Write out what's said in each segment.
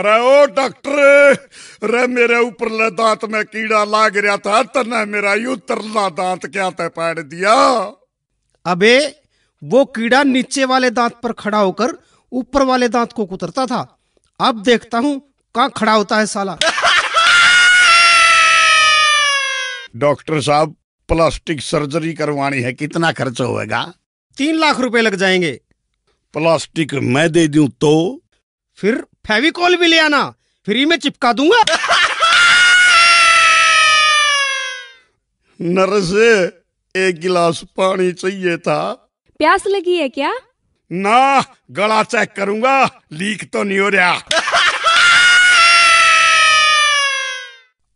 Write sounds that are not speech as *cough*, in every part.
अरे ओ डॉक्टर रे मेरे ऊपर ले दांत में कीड़ा लाग रहा था तने मेरा यू तरला दांत क्या ते पाड़ दिया अबे वो कीड़ा नीचे वाले दांत पर खड़ा होकर ऊपर वाले दांत को कुतरता था अब देखता हूँ कहाँ खड़ा होता है साला डॉक्टर साहब प्लास्टिक सर्जरी करवानी है कितना खर्च होएगा तीन लाख रुपए लग जाएंगे प्लास्टिक मैं दे दूं तो फिर फेविकॉल भी ले आना फ्री में चिपका दूंगा नर्स एक गिलास पानी चाहिए था प्यास लगी है क्या ना गला चेक करूंगा लीक तो नहीं हो रहा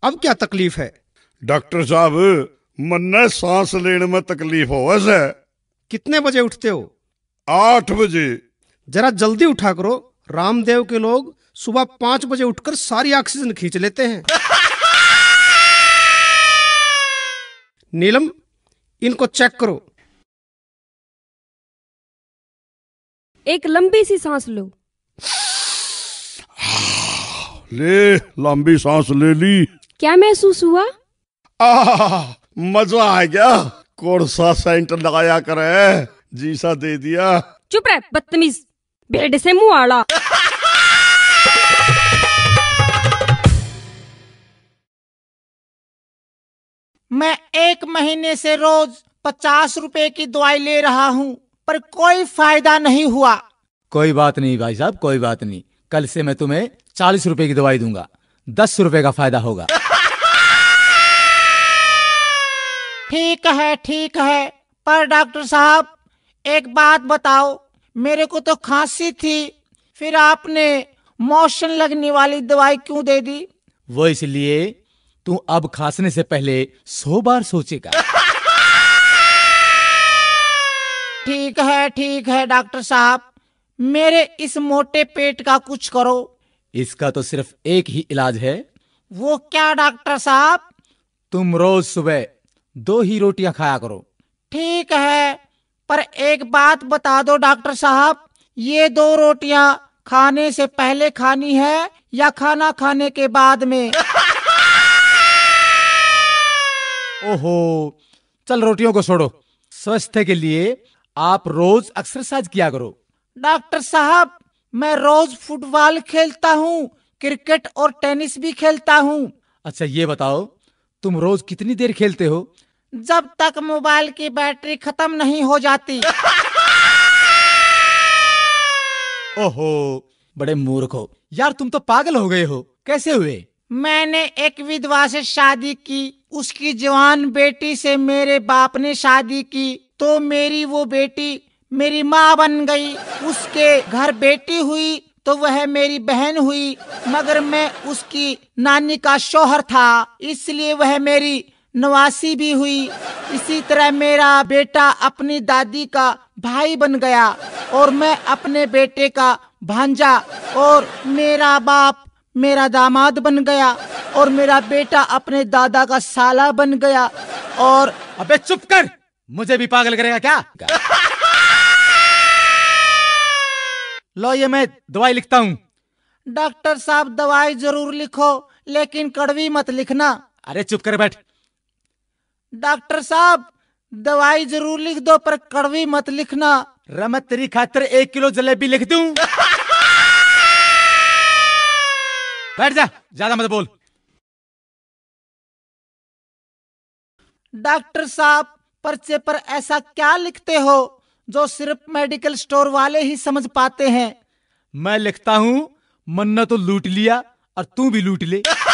अब क्या तकलीफ है डॉक्टर साहब मन्ने सांस लेने में तकलीफ हो वैसे कितने बजे उठते हो आठ बजे जरा जल्दी उठा करो रामदेव के लोग सुबह पांच बजे उठकर सारी ऑक्सीजन खींच लेते हैं नीलम इनको चेक करो एक लंबी सी सांस लो ले लंबी सांस ले ली क्या महसूस हुआ आ, मजा आ गया सा सेंटर लगाया करे जीसा दे दिया चुप रह बदतमीज बेड से मुआड़ा मैं एक महीने से रोज पचास रुपए की दवाई ले रहा हूँ पर कोई फायदा नहीं हुआ कोई बात नहीं भाई साहब कोई बात नहीं कल से मैं तुम्हें चालीस रुपए की दवाई दूंगा दस रुपए का फायदा होगा ठीक है ठीक है पर डॉक्टर साहब एक बात बताओ मेरे को तो खांसी थी फिर आपने मोशन लगने वाली दवाई क्यों दे दी वो इसलिए तू अब खांसने से पहले सो बार सोचेगा ठीक है ठीक है डॉक्टर साहब मेरे इस मोटे पेट का कुछ करो इसका तो सिर्फ एक ही इलाज है वो क्या डॉक्टर साहब तुम रोज सुबह दो ही रोटियां खाया करो ठीक है पर एक बात बता दो डॉक्टर साहब ये दो रोटियां खाने से पहले खानी है या खाना खाने के बाद में *laughs* ओहो चल रोटियों को छोड़ो स्वस्थ के लिए आप रोज एक्सरसाइज किया करो डॉक्टर साहब मैं रोज फुटबॉल खेलता हूँ क्रिकेट और टेनिस भी खेलता हूँ अच्छा ये बताओ तुम रोज कितनी देर खेलते हो जब तक मोबाइल की बैटरी खत्म नहीं हो जाती *laughs* ओहो बड़े मूर्ख हो यार तुम तो पागल हो गए हो कैसे हुए मैंने एक विधवा से शादी की उसकी जवान बेटी से मेरे बाप ने शादी की तो मेरी वो बेटी मेरी माँ बन गई उसके घर बेटी हुई तो वह मेरी बहन हुई मगर मैं उसकी नानी का शोहर था इसलिए वह मेरी नवासी भी हुई इसी तरह मेरा बेटा अपनी दादी का भाई बन गया और मैं अपने बेटे का भांजा और मेरा बाप मेरा दामाद बन गया और मेरा बेटा अपने दादा का साला बन गया और अबे चुप कर मुझे भी पागल करेगा क्या लो ये मैं दवाई लिखता हूँ डॉक्टर साहब दवाई जरूर लिखो लेकिन कड़वी मत लिखना अरे चुप कर बैठ डॉक्टर साहब दवाई जरूर लिख दो पर कड़वी मत लिखना रमत तेरी खातर एक किलो जलेबी लिख दू बैठ जा ज्यादा मत बोल डॉक्टर साहब पर्चे पर ऐसा क्या लिखते हो जो सिर्फ मेडिकल स्टोर वाले ही समझ पाते हैं मैं लिखता हूँ मन्ना तो लूट लिया और तू भी लूट ले